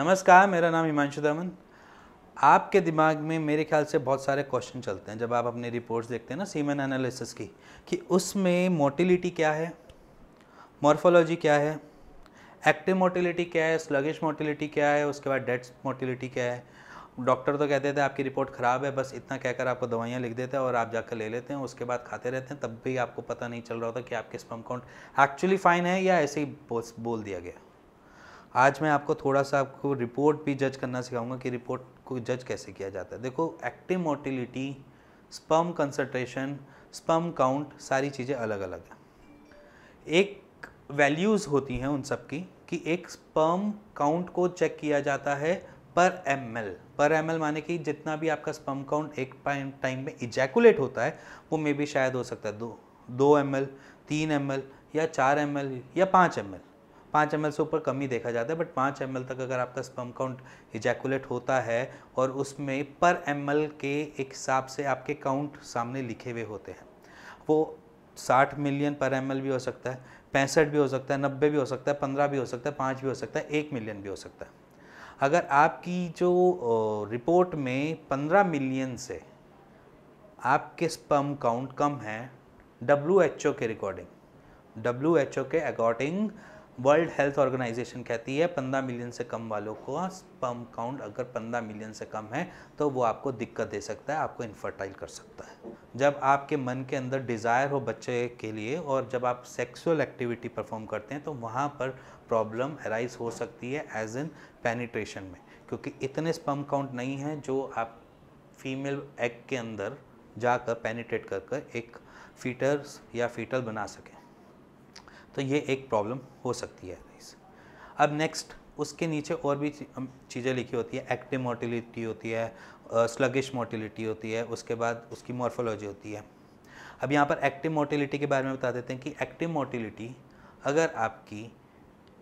नमस्कार मेरा नाम हिमांशु दामन आपके दिमाग में मेरे ख्याल से बहुत सारे क्वेश्चन चलते हैं जब आप अपने रिपोर्ट्स देखते हैं ना सीमन एनालिसिस की कि उसमें मोटिलिटी क्या है मॉर्फोलॉजी क्या है एक्टिव मोटिलिटी क्या है स्लगिश मोटिलिटी क्या है उसके बाद डेथ मोटिलिटी क्या है डॉक्टर तो कहते थे आपकी रिपोर्ट ख़राब है बस इतना कहकर आपको दवाइयाँ लिख देते हैं और आप जाकर ले लेते हैं उसके बाद खाते रहते हैं तब भी आपको पता नहीं चल रहा होता कि आपके स्पम काउंट एक्चुअली फ़ाइन है या ऐसे ही बोल दिया गया आज मैं आपको थोड़ा सा आपको रिपोर्ट भी जज करना सिखाऊंगा कि रिपोर्ट को जज कैसे किया जाता है देखो active motility sperm concentration sperm count सारी चीज़ें अलग अलग हैं एक वैल्यूज़ होती हैं उन सब की कि एक स्पम काउंट को चेक किया जाता है पर एम एल पर एम एल माने कि जितना भी आपका स्पम काउंट एक टाइम में इजैकुलेट होता है वो मे भी शायद हो सकता है दो दो एम एल तीन एम एल या चार एम एल या पाँच एम एल पाँच एम से ऊपर कमी देखा जाता है बट पाँच एम तक अगर आपका स्पम काउंट इजैकुलेट होता है और उसमें पर एम के एक हिसाब से आपके काउंट सामने लिखे हुए होते हैं वो 60 मिलियन पर एम भी हो सकता है पैंसठ भी हो सकता है नब्बे भी हो सकता है पंद्रह भी हो सकता है पाँच भी हो सकता है एक मिलियन भी हो सकता है अगर आपकी जो रिपोर्ट में पंद्रह मिलियन से आपके स्पम काउंट कम है डब्ल्यू के रिकॉर्डिंग डब्ल्यू के अकॉर्डिंग वर्ल्ड हेल्थ ऑर्गेनाइजेशन कहती है पंद्रह मिलियन से कम वालों को स्पम काउंट अगर पंद्रह मिलियन से कम है तो वो आपको दिक्कत दे सकता है आपको इनफर्टाइल कर सकता है जब आपके मन के अंदर डिज़ायर हो बच्चे के लिए और जब आप सेक्सुअल एक्टिविटी परफॉर्म करते हैं तो वहाँ पर प्रॉब्लम अराइज हो सकती है एज इन पेनिट्रेशन में क्योंकि इतने स्पम काउंट नहीं हैं जो आप फीमेल एग के अंदर जाकर पेनिट्रेट कर कर एक फीटर्स या फीटल बना सकें तो ये एक प्रॉब्लम हो सकती है अब नेक्स्ट उसके नीचे और भी चीज़ें लिखी होती है एक्टिव मोटिलिटी होती है स्लगिश मोटिलिटी होती है उसके बाद उसकी मॉर्फोलॉजी होती है अब यहाँ पर एक्टिव मोटिलिटी के बारे में बता देते हैं कि एक्टिव मोटिलिटी अगर आपकी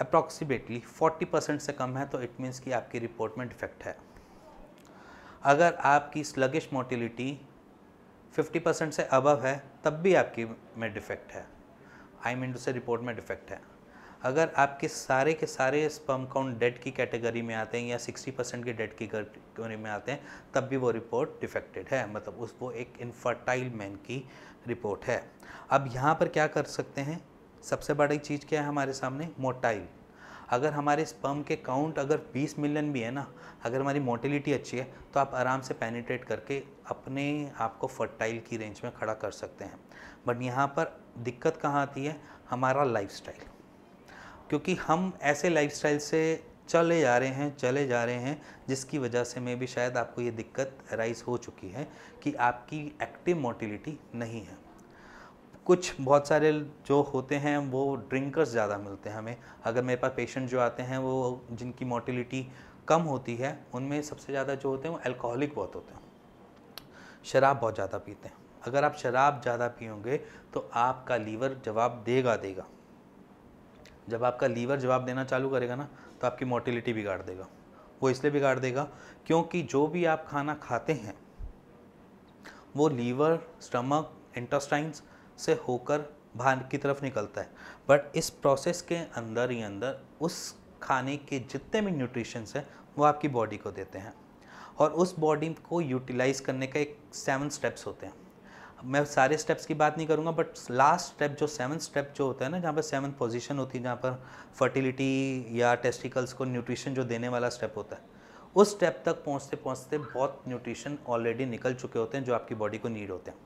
अप्रॉक्सीमेटली 40 परसेंट से कम है तो इट मीन्स कि आपकी रिपोर्ट में डिफेक्ट है अगर आपकी स्लगिश मोटिलिटी 50 परसेंट से अबव है तब भी आपकी में डिफेक्ट है I mean to say report में डिफेक्ट है अगर आपके सारे के सारे स्पम काउंट डेड की कैटेगरी में आते हैं या 60 परसेंट के डेड की कैटेगरी में आते हैं तब भी वो रिपोर्ट डिफेक्टेड है मतलब उस वो एक इनफर्टाइल मैन की रिपोर्ट है अब यहाँ पर क्या कर सकते हैं सबसे बड़ी चीज़ क्या है हमारे सामने मोटाइल अगर हमारे स्पर्म के काउंट अगर 20 मिलियन भी है ना अगर हमारी मोटिलिटी अच्छी है तो आप आराम से पेनिट्रेट करके अपने आप को फर्टाइल की रेंज में खड़ा कर सकते हैं बट यहाँ पर दिक्कत कहाँ आती है हमारा लाइफ क्योंकि हम ऐसे लाइफ से चले जा रहे हैं चले जा रहे हैं जिसकी वजह से मैं भी शायद आपको ये दिक्कत राइज हो चुकी है कि आपकी एक्टिव मोटिलिटी नहीं है कुछ बहुत सारे जो होते हैं वो ड्रिंकर्स ज़्यादा मिलते हैं हमें अगर मेरे पास पेशेंट जो आते हैं वो जिनकी मोटिलिटी कम होती है उनमें सबसे ज़्यादा जो होते हैं वो अल्कोहलिक बहुत होते हैं शराब बहुत ज़्यादा पीते हैं अगर आप शराब ज़्यादा पियोगे तो आपका लीवर जवाब देगा देगा जब आपका लीवर जवाब देना चालू करेगा ना तो आपकी मोटिलिटी बिगाड़ देगा वो इसलिए बिगाड़ देगा क्योंकि जो भी आप खाना खाते हैं वो लीवर स्टमक इंटस्टाइंस से होकर बाहर की तरफ निकलता है बट इस प्रोसेस के अंदर ही अंदर उस खाने के जितने भी न्यूट्रिशंस हैं वो आपकी बॉडी को देते हैं और उस बॉडी को यूटिलाइज़ करने का एक सेवन स्टेप्स होते हैं मैं सारे स्टेप्स की बात नहीं करूँगा बट लास्ट स्टेप जो सेवन स्टेप जो होता है ना जहाँ पर सेवन पोजिशन होती है जहाँ पर फर्टिलिटी या टेस्टिकल्स को न्यूट्रिशन जो देने वाला स्टेप होता है उस स्टेप तक पहुँचते पहुँचते बहुत न्यूट्रिशन ऑलरेडी निकल चुके होते हैं जो आपकी बॉडी को नीड होते हैं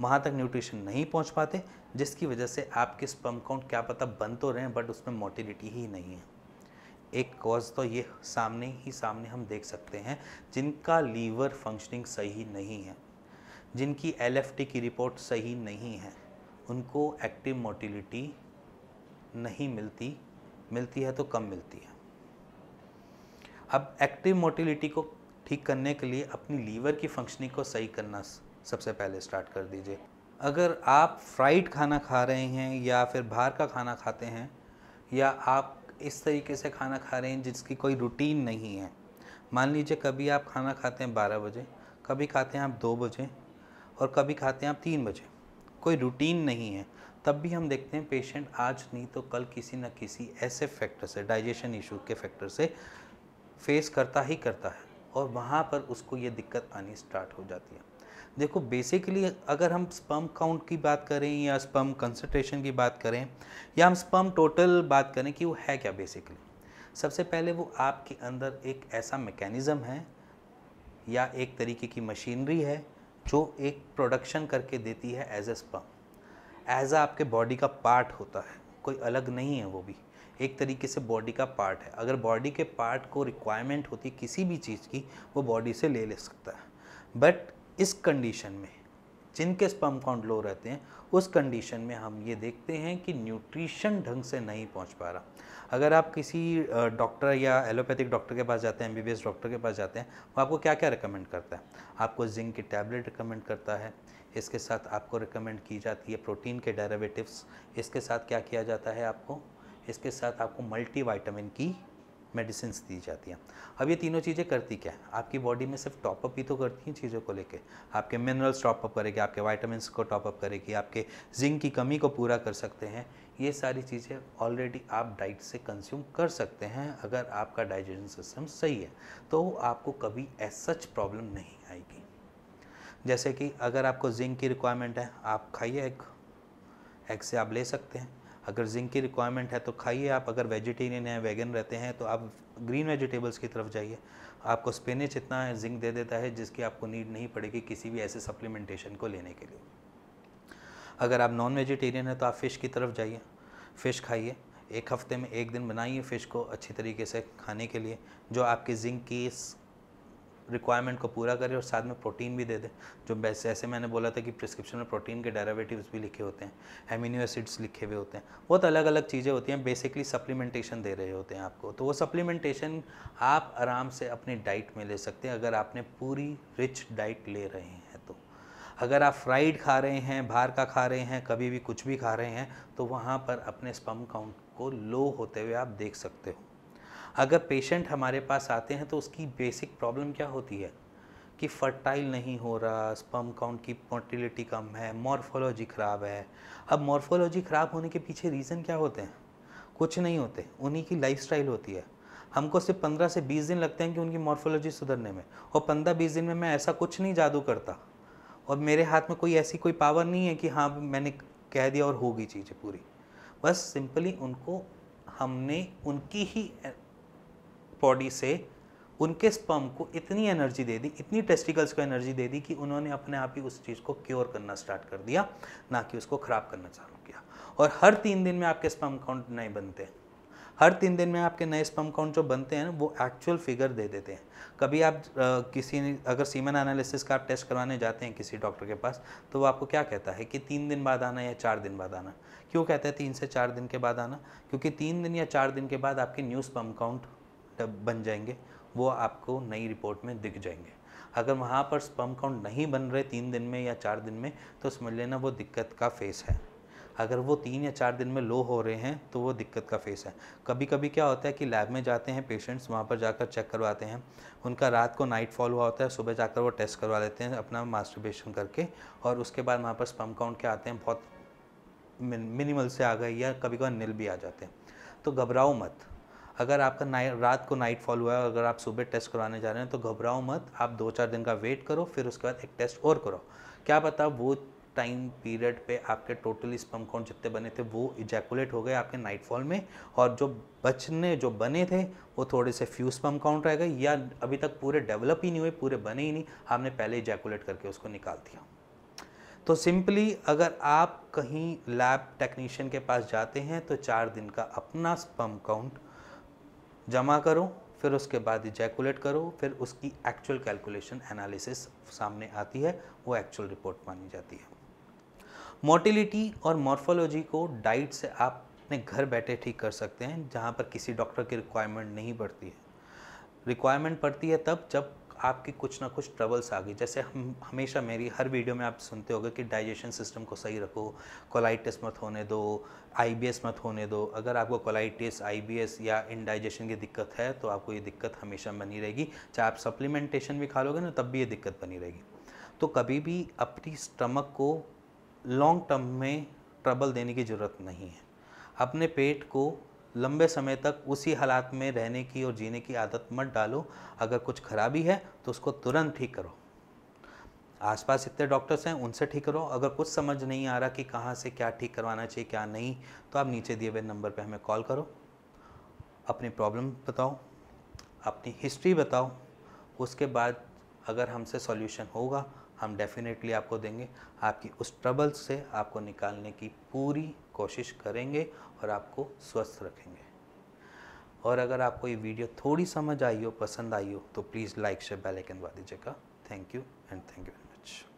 वहाँ तक न्यूट्रिशन नहीं पहुँच पाते जिसकी वजह से आपके स्पम काउंट क्या पता बन तो रहे हैं बट उसमें मोटिलिटी ही नहीं है एक कॉज तो ये सामने ही सामने हम देख सकते हैं जिनका लीवर फंक्शनिंग सही नहीं है जिनकी एल की रिपोर्ट सही नहीं है उनको एक्टिव मोटिलिटी नहीं मिलती मिलती है तो कम मिलती है अब एक्टिव मोटिलिटी को ठीक करने के लिए अपनी लीवर की फंक्शनिंग को सही करना सबसे पहले स्टार्ट कर दीजिए अगर आप फ्राइड खाना खा रहे हैं या फिर बाहर का खाना खाते हैं या आप इस तरीके से खाना खा रहे हैं जिसकी कोई रूटीन नहीं है मान लीजिए कभी आप खाना खाते हैं बारह बजे कभी खाते हैं आप दो बजे और कभी खाते हैं आप तीन बजे कोई रूटीन नहीं है तब भी हम देखते हैं पेशेंट आज नहीं तो कल किसी न किसी ऐसे फैक्टर से डाइजेशन इशू के फैक्टर से फेस करता ही करता है और वहाँ पर उसको ये दिक्कत आनी स्टार्ट हो जाती है देखो बेसिकली अगर हम स्पम काउंट की बात करें या स्पम कंसनट्रेशन की बात करें या हम स्पम टोटल बात करें कि वो है क्या बेसिकली सबसे पहले वो आपके अंदर एक ऐसा मेकेनिज़्म है या एक तरीके की मशीनरी है जो एक प्रोडक्शन करके देती है as a sperm as a आपके बॉडी का पार्ट होता है कोई अलग नहीं है वो भी एक तरीके से बॉडी का पार्ट है अगर बॉडी के पार्ट को रिक्वायरमेंट होती किसी भी चीज़ की वो बॉडी से ले ले सकता है बट इस कंडीशन में जिनके स्पम काउंट लो रहते हैं उस कंडीशन में हम ये देखते हैं कि न्यूट्रिशन ढंग से नहीं पहुंच पा रहा अगर आप किसी डॉक्टर या एलोपैथिक डॉक्टर के पास जाते हैं एम डॉक्टर के पास जाते हैं वो आपको क्या क्या रिकमेंड करता है आपको जिंक की टैबलेट रिकमेंड करता है इसके साथ आपको रिकमेंड की जाती है प्रोटीन के डेरेवेटिव्स इसके साथ क्या किया जाता है आपको इसके साथ आपको मल्टी की मेडिसिन दी जाती हैं अब ये तीनों चीज़ें करती क्या है आपकी बॉडी में सिर्फ टॉपअप ही तो करती हैं चीज़ों को लेके आपके मिनरल्स टॉपअप करेगी आपके वाइटामस को टॉपअप करेगी आपके जिंक की कमी को पूरा कर सकते हैं ये सारी चीज़ें ऑलरेडी आप डाइट से कंज्यूम कर सकते हैं अगर आपका डाइजेशन सिस्टम सही है तो आपको कभी एज सच प्रॉब्लम नहीं आएगी जैसे कि अगर आपको जिंक की रिक्वायरमेंट है आप खाइए एग एग से आप ले सकते हैं अगर जिंक की रिक्वायरमेंट है तो खाइए आप अगर वेजिटेरियन है वेगन रहते हैं तो आप ग्रीन वेजिटेबल्स की तरफ जाइए आपको स्पेनिच इतना जिंक दे देता है जिसकी आपको नीड नहीं पड़ेगी किसी भी ऐसे सप्लीमेंटेशन को लेने के लिए अगर आप नॉन वेजिटेरियन है तो आप फ़िश की तरफ जाइए फ़िश खाइए एक हफ्ते में एक दिन बनाइए फ़िश को अच्छी तरीके से खाने के लिए जो आपके जिंक की रिक्वायरमेंट को पूरा करे और साथ में प्रोटीन भी दे दे जो वैसे ऐसे मैंने बोला था कि प्रिस्क्रिप्शन में प्रोटीन के डेरावेटिव्स भी लिखे होते हैं एमिनो एसिड्स लिखे हुए होते हैं बहुत अलग अलग चीज़ें होती हैं बेसिकली सप्लीमेंटेशन दे रहे होते हैं आपको तो वो सप्लीमेंटेशन आप आराम से अपनी डाइट में ले सकते हैं अगर आपने पूरी रिच डाइट ले रहे हैं तो अगर आप फ्राइड खा रहे हैं बाहर का खा रहे हैं कभी भी कुछ भी खा रहे हैं तो वहाँ पर अपने स्पम काउंट को लो होते हुए आप देख सकते हो अगर पेशेंट हमारे पास आते हैं तो उसकी बेसिक प्रॉब्लम क्या होती है कि फर्टाइल नहीं हो रहा स्पम काउंट की मोटिलिटी कम है मॉर्फोलॉजी ख़राब है अब मॉर्फोलॉजी ख़राब होने के पीछे रीज़न क्या होते हैं कुछ नहीं होते उन्हीं की लाइफ होती है हमको सिर्फ पंद्रह से बीस दिन लगते हैं कि उनकी मॉर्फोलॉजी सुधरने में और पंद्रह बीस दिन में मैं ऐसा कुछ नहीं जादू करता और मेरे हाथ में कोई ऐसी कोई पावर नहीं है कि हाँ मैंने कह दिया और होगी चीज़ें पूरी बस सिंपली उनको हमने उनकी ही बॉडी से उनके स्पर्म को इतनी एनर्जी दे दी इतनी टेस्टिकल्स को एनर्जी दे दी कि उन्होंने अपने आप ही उस चीज़ को क्योर करना स्टार्ट कर दिया ना कि उसको ख़राब करना चालू किया और हर तीन दिन में आपके स्पर्म काउंट नए बनते हर तीन दिन में आपके नए स्पर्म काउंट जो बनते हैं ना वो एक्चुअल फिगर दे देते हैं कभी आप आ, किसी अगर सीमन एनालिसिस का आप टेस्ट करवाने जाते हैं किसी डॉक्टर के पास तो वो आपको क्या कहता है कि तीन दिन बाद आना या चार दिन बाद आना क्यों कहता है तीन से चार दिन के बाद आना क्योंकि तीन दिन या चार दिन के बाद आपके न्यू स्पम्प काउंट तब बन जाएंगे वो आपको नई रिपोर्ट में दिख जाएंगे अगर वहाँ पर स्पम काउंट नहीं बन रहे तीन दिन में या चार दिन में तो समझ लेना वो दिक्कत का फेस है अगर वो तीन या चार दिन में लो हो रहे हैं तो वो दिक्कत का फेस है कभी कभी क्या होता है कि लैब में जाते हैं पेशेंट्स वहाँ पर जाकर चेक करवाते हैं उनका रात को नाइट फॉल हुआ होता है सुबह जाकर वो टेस्ट करवा लेते हैं अपना मास्टरबेशन करके और उसके बाद वहाँ पर स्पम काउंट के आते हैं बहुत मिनिमल से आ गए या कभी कभार नील भी आ जाते हैं तो घबराओ मत अगर आपका नाइट रात को नाइट फॉल हुआ है अगर आप सुबह टेस्ट कराने जा रहे हैं तो घबराओ मत आप दो चार दिन का वेट करो फिर उसके बाद एक टेस्ट और करो क्या पता वो टाइम पीरियड पे आपके टोटली स्पम काउंट जितने बने थे वो इजैकुलेट हो गए आपके नाइटफॉल में और जो बचने जो बने थे वो थोड़े से फ्यू स्पम काउंट रह गए या अभी तक पूरे डेवलप ही नहीं हुए पूरे बने ही नहीं आपने पहले इजैकुलेट करके उसको निकाल दिया तो सिंपली अगर आप कहीं लैब टेक्नीशियन के पास जाते हैं तो चार दिन का अपना स्पम काउंट जमा करो फिर उसके बाद इजैकुलेट करो फिर उसकी एक्चुअल कैलकुलेशन एनालिसिस सामने आती है वो एक्चुअल रिपोर्ट मानी जाती है मोटिलिटी और मॉर्फोलॉजी को डाइट से आप अपने घर बैठे ठीक कर सकते हैं जहाँ पर किसी डॉक्टर की रिक्वायरमेंट नहीं पड़ती है रिक्वायरमेंट पड़ती है तब जब आपकी कुछ ना कुछ ट्रबल्स आ गई जैसे हम हमेशा मेरी हर वीडियो में आप सुनते होगे कि डाइजेशन सिस्टम को सही रखो कोलाइटिस मत होने दो आईबीएस मत होने दो अगर आपको कोलाइटिस आईबीएस या इनडाइजेशन की दिक्कत है तो आपको ये दिक्कत हमेशा बनी रहेगी चाहे आप सप्लीमेंटेशन भी खा लोगे ना तब भी ये दिक्कत बनी रहेगी तो कभी भी अपनी स्टमक को लॉन्ग टर्म में ट्रबल देने की ज़रूरत नहीं है अपने पेट को लंबे समय तक उसी हालात में रहने की और जीने की आदत मत डालो अगर कुछ खराबी है तो उसको तुरंत ठीक करो आसपास इतने डॉक्टर्स हैं उनसे ठीक करो अगर कुछ समझ नहीं आ रहा कि कहाँ से क्या ठीक करवाना चाहिए क्या नहीं तो आप नीचे दिए हुए नंबर पर हमें कॉल करो अपनी प्रॉब्लम बताओ अपनी हिस्ट्री बताओ उसके बाद अगर हमसे सॉल्यूशन होगा हम डेफिनेटली आपको देंगे आपकी उस ट्रबल से आपको निकालने की पूरी कोशिश करेंगे और आपको स्वस्थ रखेंगे और अगर आपको ये वीडियो थोड़ी समझ आई हो पसंद आई हो तो please like share bell icon दबा दीजिएगा thank you and thank you very much